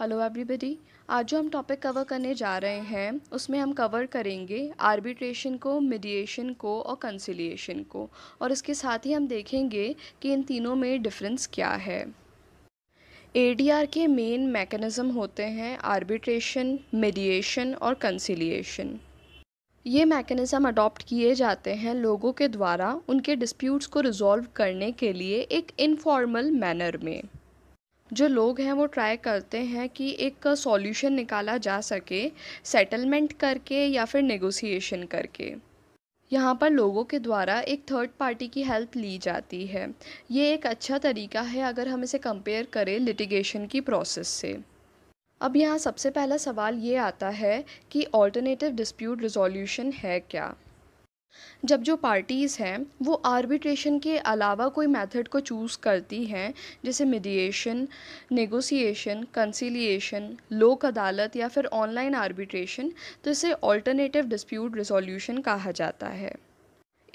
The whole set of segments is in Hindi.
हेलो एवरीबडी आज जो हम टॉपिक कवर करने जा रहे हैं उसमें हम कवर करेंगे आर्बिट्रेशन को मीडिएशन को और कंसिलिएशन को और इसके साथ ही हम देखेंगे कि इन तीनों में डिफरेंस क्या है ए के मेन मैकेनिज़्म होते हैं आर्बिट्रेशन मीडिएशन और कंसिलिएशन ये मैकेनिज़्म अडॉप्ट किए जाते हैं लोगों के द्वारा उनके डिस्प्यूट्स को रिजॉल्व करने के लिए एक इनफॉर्मल मैनर में जो लोग हैं वो ट्राई करते हैं कि एक सॉल्यूशन निकाला जा सके सेटलमेंट करके या फिर नेगोशिएशन करके यहाँ पर लोगों के द्वारा एक थर्ड पार्टी की हेल्प ली जाती है ये एक अच्छा तरीका है अगर हम इसे कंपेयर करें लिटिगेशन की प्रोसेस से अब यहाँ सबसे पहला सवाल ये आता है कि ऑल्टरनेटिव डिस्प्यूट रिजोल्यूशन है क्या जब जो पार्टीज़ हैं वो आर्बिट्रेशन के अलावा कोई मेथड को चूज़ करती हैं जैसे मीडिएशन नेगोशिएशन कंसीलिएशन लोक अदालत या फिर ऑनलाइन आर्बिट्रेशन तो इसे ऑल्टरनेटिव डिस्प्यूट रिजोल्यूशन कहा जाता है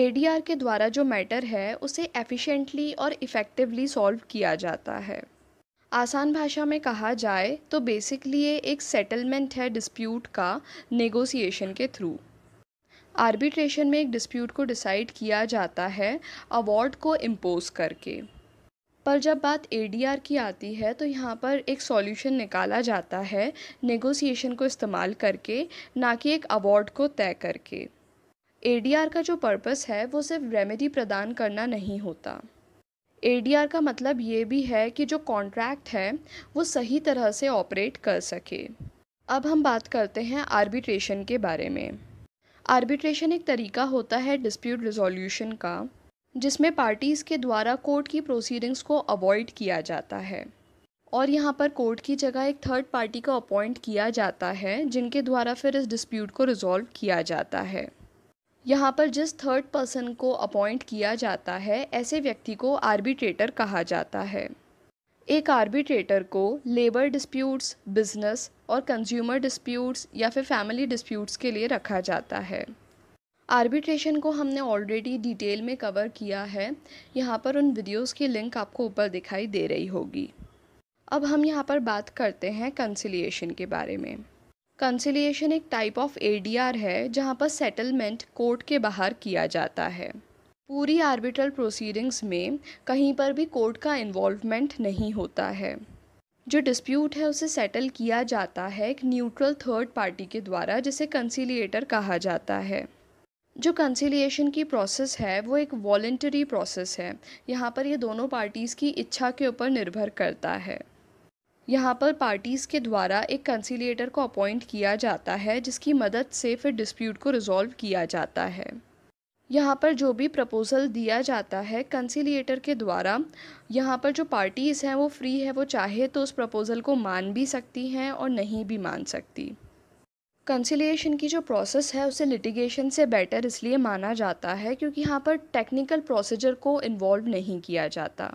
ए के द्वारा जो मैटर है उसे एफिशिएंटली और इफ़ेक्टिवली सॉल्व किया जाता है आसान भाषा में कहा जाए तो बेसिकली ये एक सेटलमेंट है डिस्प्यूट का नेगोशिएशन के थ्रू आर्बिट्रेशन में एक डिस्प्यूट को डिसाइड किया जाता है अवार्ड को इम्पोज करके पर जब बात ए की आती है तो यहाँ पर एक सॉल्यूशन निकाला जाता है नेगोशिएशन को इस्तेमाल करके ना कि एक अवार्ड को तय करके ए का जो पर्पस है वो सिर्फ रेमेडी प्रदान करना नहीं होता ए का मतलब ये भी है कि जो कॉन्ट्रैक्ट है वो सही तरह से ऑपरेट कर सके अब हम बात करते हैं आर्बिट्रेशन के बारे में आर्बिट्रेशन एक तरीका होता है डिस्प्यूट रिजोल्यूशन का जिसमें पार्टीज़ के द्वारा कोर्ट की प्रोसीडिंग्स को अवॉइड किया जाता है और यहाँ पर कोर्ट की जगह एक थर्ड पार्टी को अपॉइंट किया जाता है जिनके द्वारा फिर इस डिस्प्यूट को रिजॉल्व किया जाता है यहाँ पर जिस थर्ड पर्सन को अपॉइंट किया जाता है ऐसे व्यक्ति को आर्बिट्रेटर कहा जाता है एक आर्बिट्रेटर को लेबर डिस्प्यूट्स बिजनेस और कंज्यूमर डिस्प्यूट्स या फिर फैमिली डिस्प्यूट्स के लिए रखा जाता है आर्बिट्रेशन को हमने ऑलरेडी डिटेल में कवर किया है यहाँ पर उन वीडियोस की लिंक आपको ऊपर दिखाई दे रही होगी अब हम यहाँ पर बात करते हैं कंसिलिएशन के बारे में कंसिलिएशन एक टाइप ऑफ एडीआर है जहाँ पर सेटलमेंट कोर्ट के बाहर किया जाता है पूरी आर्बिट्रल प्रोसीडिंग्स में कहीं पर भी कोर्ट का इन्वॉल्वमेंट नहीं होता है जो डिस्प्यूट है उसे सेटल किया जाता है एक न्यूट्रल थर्ड पार्टी के द्वारा जिसे कंसीलिएटर कहा जाता है जो कंसीलिएशन की प्रोसेस है वो एक वॉल्टरी प्रोसेस है यहाँ पर ये दोनों पार्टीज़ की इच्छा के ऊपर निर्भर करता है यहाँ पर पार्टीज़ के द्वारा एक कंसीलिएटर को अपॉइंट किया जाता है जिसकी मदद से फिर डिस्प्यूट को रिजॉल्व किया जाता है यहाँ पर जो भी प्रपोज़ल दिया जाता है कंसिलिएटर के द्वारा यहाँ पर जो पार्टीज़ हैं वो फ्री है वो चाहे तो उस प्रपोज़ल को मान भी सकती हैं और नहीं भी मान सकती कंसिलिएशन की जो प्रोसेस है उसे लिटिगेशन से बेटर इसलिए माना जाता है क्योंकि यहाँ पर टेक्निकल प्रोसीजर को इन्वॉल्व नहीं किया जाता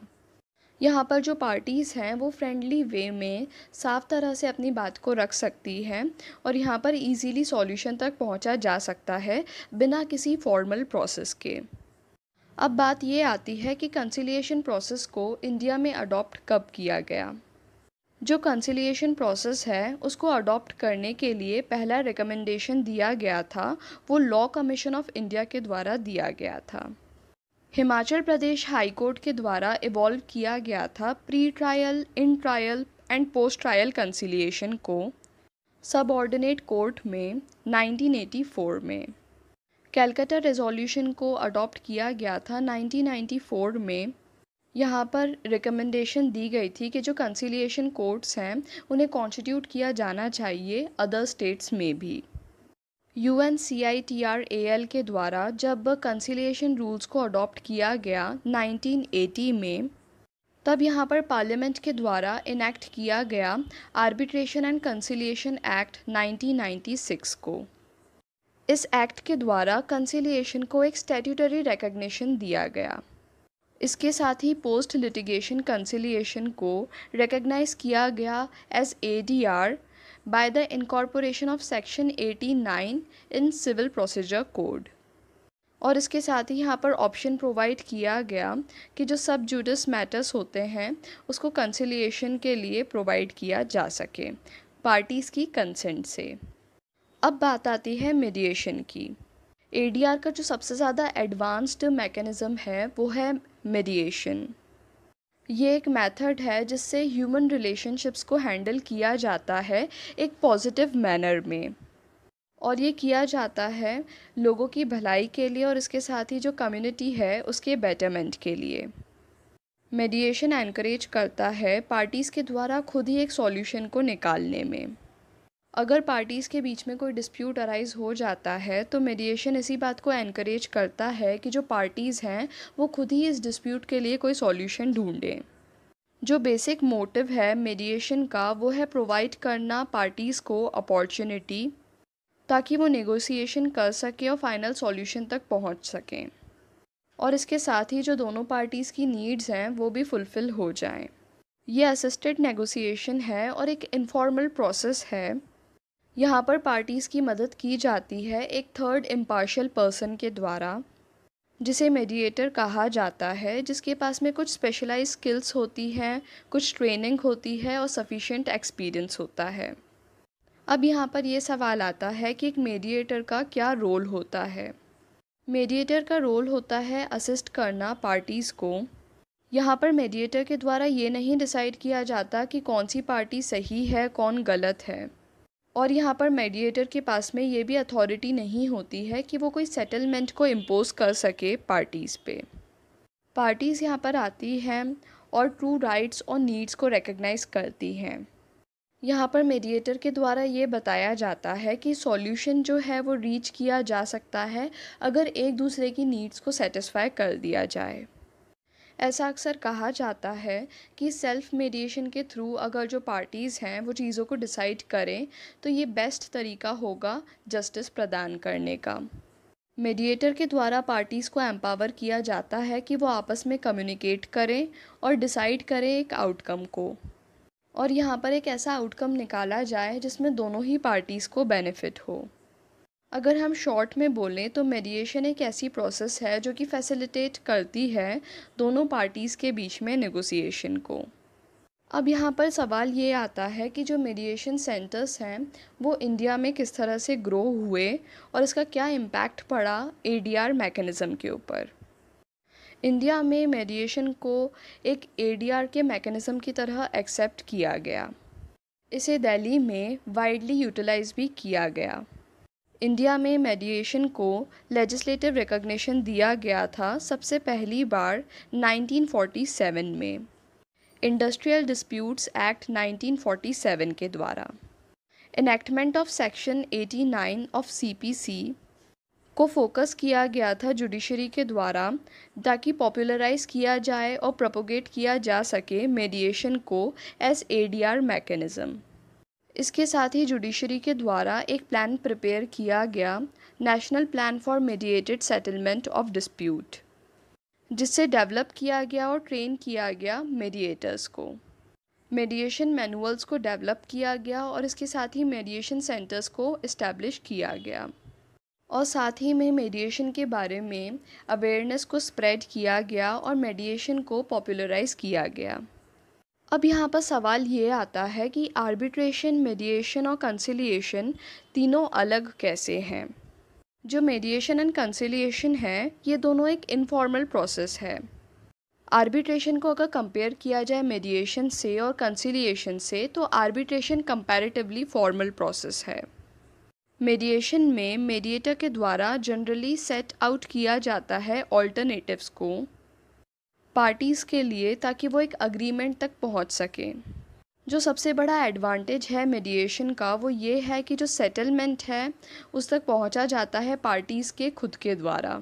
यहाँ पर जो पार्टीज़ हैं वो फ्रेंडली वे में साफ़ तरह से अपनी बात को रख सकती हैं और यहाँ पर इजीली सॉल्यूशन तक पहुँचा जा सकता है बिना किसी फॉर्मल प्रोसेस के अब बात ये आती है कि कंसिलिएशन प्रोसेस को इंडिया में अडॉप्ट कब किया गया जो कंसिलिएशन प्रोसेस है उसको अडॉप्ट करने के लिए पहला रिकमेंडेशन दिया गया था वो लॉ कमीशन ऑफ इंडिया के द्वारा दिया गया था हिमाचल प्रदेश हाईकोर्ट के द्वारा इवॉल्व किया गया था pre trial in trial and post trial conciliation को सबऑर्डिनेट कोर्ट में 1984 में कैलकाटा रेजोल्यूशन को अडॉप्ट किया गया था 1994 में यहाँ पर रिकमेंडेशन दी गई थी कि जो कंसिलिएशन कोर्ट्स हैं उन्हें कॉन्स्टिट्यूट किया जाना चाहिए अदर स्टेट्स में भी U N C I T R A L के द्वारा जब कंसिलिएशन रूल्स को अडॉप्ट किया गया 1980 में तब यहाँ पर पार्लियामेंट के द्वारा इनेक्ट किया गया आर्बिट्रेशन एंड कंसिलिएशन एक्ट 1996 को इस एक्ट के द्वारा कंसिलिएशन को एक स्टेट्यूटरी रिकग्निशन दिया गया इसके साथ ही पोस्ट लिटिगेशन कंसिलिएशन को रिकग्नाइज किया गया S A D R by the incorporation of section 89 in civil procedure code और इसके साथ ही यहाँ पर ऑप्शन प्रोवाइड किया गया कि जो सब जूडस मैटर्स होते हैं उसको कंसिलिएशन के लिए प्रोवाइड किया जा सके पार्टीज़ की कंसेंट से अब बात आती है मेडिएशन की एडीआर का जो सबसे ज़्यादा एडवांस्ड मैकेनिज़्म है वो है मेडिएशन ये एक मेथड है जिससे ह्यूमन रिलेशनशिप्स को हैंडल किया जाता है एक पॉजिटिव मैनर में और ये किया जाता है लोगों की भलाई के लिए और इसके साथ ही जो कम्युनिटी है उसके बेटरमेंट के लिए मेडिएशन एनकरेज करता है पार्टीज़ के द्वारा खुद ही एक सॉल्यूशन को निकालने में अगर पार्टीज़ के बीच में कोई डिस्प्यूट अराइज़ हो जाता है तो मेडिएशन इसी बात को एनकरेज करता है कि जो पार्टीज़ हैं वो खुद ही इस डिस्प्यूट के लिए कोई सॉल्यूशन ढूंढें जो बेसिक मोटिव है मेडिएशन का वो है प्रोवाइड करना पार्टीज़ को अपॉर्चुनिटी ताकि वो नेगोशिएशन कर सकें और फाइनल सॉल्यूशन तक पहुंच सकें और इसके साथ ही जो दोनों पार्टीज़ की नीड्स हैं वो भी फुलफ़िल हो जाएं। ये असिस्टेड नेगोशिएशन है और एक इनफॉर्मल प्रोसेस है यहाँ पर पार्टीज़ की मदद की जाती है एक थर्ड इम्पार्शल पर्सन के द्वारा जिसे मेडिएटर कहा जाता है जिसके पास में कुछ स्पेशलाइज स्किल्स होती हैं कुछ ट्रेनिंग होती है और सफिशेंट एक्सपीरियंस होता है अब यहाँ पर यह सवाल आता है कि एक मेडिएटर का क्या रोल होता है मेडिएटर का रोल होता है असिस्ट करना पार्टीज़ को यहाँ पर मेडिएटर के द्वारा ये नहीं डिसाइड किया जाता कि कौन सी पार्टी सही है कौन गलत है और यहाँ पर मेडिएटर के पास में ये भी अथॉरिटी नहीं होती है कि वो कोई सेटलमेंट को इम्पोज कर सके पार्टीज़ पे पार्टीज़ यहाँ पर आती हैं और ट्रू राइट्स और नीड्स को रिकग्नाइज करती हैं यहाँ पर मेडिएटर के द्वारा ये बताया जाता है कि सॉल्यूशन जो है वो रीच किया जा सकता है अगर एक दूसरे की नीड्स को सेटिस्फाई कर दिया जाए ऐसा अक्सर कहा जाता है कि सेल्फ़ मेडिएशन के थ्रू अगर जो पार्टीज़ हैं वो चीज़ों को डिसाइड करें तो ये बेस्ट तरीका होगा जस्टिस प्रदान करने का मेडिएटर के द्वारा पार्टीज़ को एम्पावर किया जाता है कि वो आपस में कम्युनिकेट करें और डिसाइड करें एक आउटकम को और यहाँ पर एक ऐसा आउटकम निकाला जाए जिसमें दोनों ही पार्टीज़ को बेनिफिट हो अगर हम शॉर्ट में बोलें तो मेडिएशन एक ऐसी प्रोसेस है जो कि फैसिलिटेट करती है दोनों पार्टीज़ के बीच में नेगोशिएशन को अब यहाँ पर सवाल ये आता है कि जो मेडिएशन सेंटर्स हैं वो इंडिया में किस तरह से ग्रो हुए और इसका क्या इम्पैक्ट पड़ा ए डी आर मैकेनिज़्म के ऊपर इंडिया में मेडिएशन को एक ए डी आर के मैकेनिज़म की तरह एक्सेप्ट किया गया इसे दिल्ली में वाइडली यूटिलाइज भी किया गया इंडिया में मेडिएशन को लेजिस्लेटिव रिकॉग्निशन दिया गया था सबसे पहली बार 1947 में इंडस्ट्रियल डिस्प्यूट्स एक्ट 1947 के द्वारा enactment of section 89 of CPC को फोकस किया गया था जुडिशरी के द्वारा ताकि पॉपुलराइज किया जाए और प्रोपोगेट किया जा सके मेडिएशन को एस ए डी आर इसके साथ ही जुडिशरी के द्वारा एक प्लान प्रिपेयर किया गया national plan for mediated settlement of dispute जिससे डेवलप किया गया और ट्रेन किया गया मेडिएटर्स को मेडिएशन मैनुअल्स को डेवलप किया गया और इसके साथ ही मेडिएशन सेंटर्स को इस्टेब्लिश किया गया और साथ ही में मेडिएशन के बारे में अवेयरनेस को स्प्रेड किया गया और मेडिएशन को पॉपुलराइज किया गया अब यहाँ पर सवाल ये आता है कि आर्बिट्रेशन मेडिएशन और कंसिलिएशन तीनों अलग कैसे हैं जो मेडिएशन एंड कंसिलिएशन है ये दोनों एक इनफॉर्मल प्रोसेस है आर्बिट्रेशन को अगर कंपेयर किया जाए मेडिएशन से और कंसिलिएशन से तो आर्बिट्रेशन कंपैरेटिवली फॉर्मल प्रोसेस है मेडिएशन में मेडिएटर के द्वारा जनरली सेट आउट किया जाता है ऑल्टरनेटिव्स को पार्टीज़ के लिए ताकि वो एक अग्रीमेंट तक पहुंच सकें जो सबसे बड़ा एडवांटेज है मेडिएशन का वो ये है कि जो सेटलमेंट है उस तक पहुंचा जाता है पार्टीज़ के खुद के द्वारा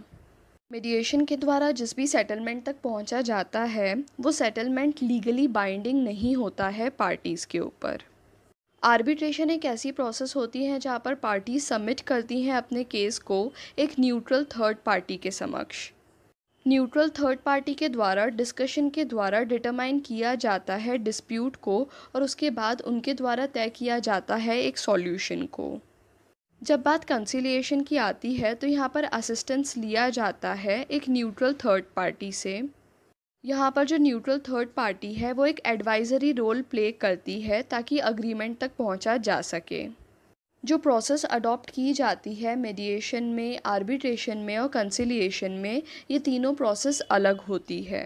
मेडिएशन के द्वारा जिस भी सेटलमेंट तक पहुंचा जाता है वो सेटलमेंट लीगली बाइंडिंग नहीं होता है पार्टीज़ के ऊपर आर्बिट्रेशन एक ऐसी प्रोसेस होती है जहाँ पर पार्टी सबमिट करती हैं अपने केस को एक न्यूट्रल थर्ड पार्टी के समक्ष न्यूट्रल थर्ड पार्टी के द्वारा डिस्कशन के द्वारा डिटरमाइन किया जाता है डिस्प्यूट को और उसके बाद उनके द्वारा तय किया जाता है एक सॉल्यूशन को जब बात कंसिलिएशन की आती है तो यहाँ पर असिस्टेंस लिया जाता है एक न्यूट्रल थर्ड पार्टी से यहाँ पर जो न्यूट्रल थर्ड पार्टी है वो एक एडवाइज़री रोल प्ले करती है ताकि अग्रीमेंट तक पहुँचा जा सके जो प्रोसेस अडॉप्ट की जाती है मेडिएशन में आर्बिट्रेशन में और कंसिलिएशन में ये तीनों प्रोसेस अलग होती है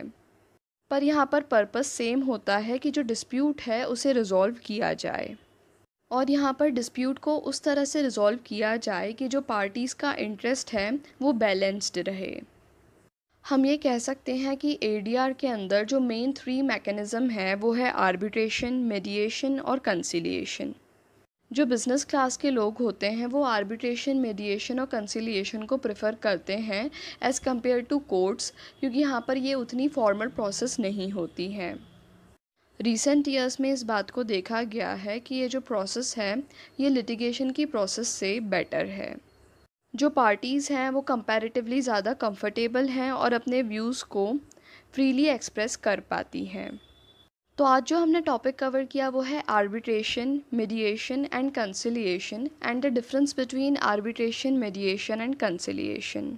पर यहाँ पर पर्पस सेम होता है कि जो डिस्प्यूट है उसे रिज़ॉल्व किया जाए और यहाँ पर डिस्प्यूट को उस तरह से रिज़ॉल्व किया जाए कि जो पार्टीज़ का इंटरेस्ट है वो बैलेंस्ड रहे हम ये कह सकते हैं कि ए के अंदर जो मेन थ्री मैकेनिज़्म है वो है आर्बिट्रेशन मेडिएशन और कंसिलिएशन जो बिज़नेस क्लास के लोग होते हैं वो आर्बिट्रेशन मेडिएशन और कंसिलिएशन को प्रेफर करते हैं एज़ कम्पेयर टू कोर्ट्स क्योंकि यहाँ पर ये उतनी फॉर्मल प्रोसेस नहीं होती है रिसेंट ईयर्स में इस बात को देखा गया है कि ये जो प्रोसेस है ये लिटिगेशन की प्रोसेस से बेटर है जो पार्टीज़ हैं वो कंपैरेटिवली ज़्यादा कंफर्टेबल हैं और अपने व्यूज़ को फ्रीली एक्सप्रेस कर पाती हैं तो आज जो हमने टॉपिक कवर किया वो है arbitration mediation and conciliation and the difference between arbitration mediation and conciliation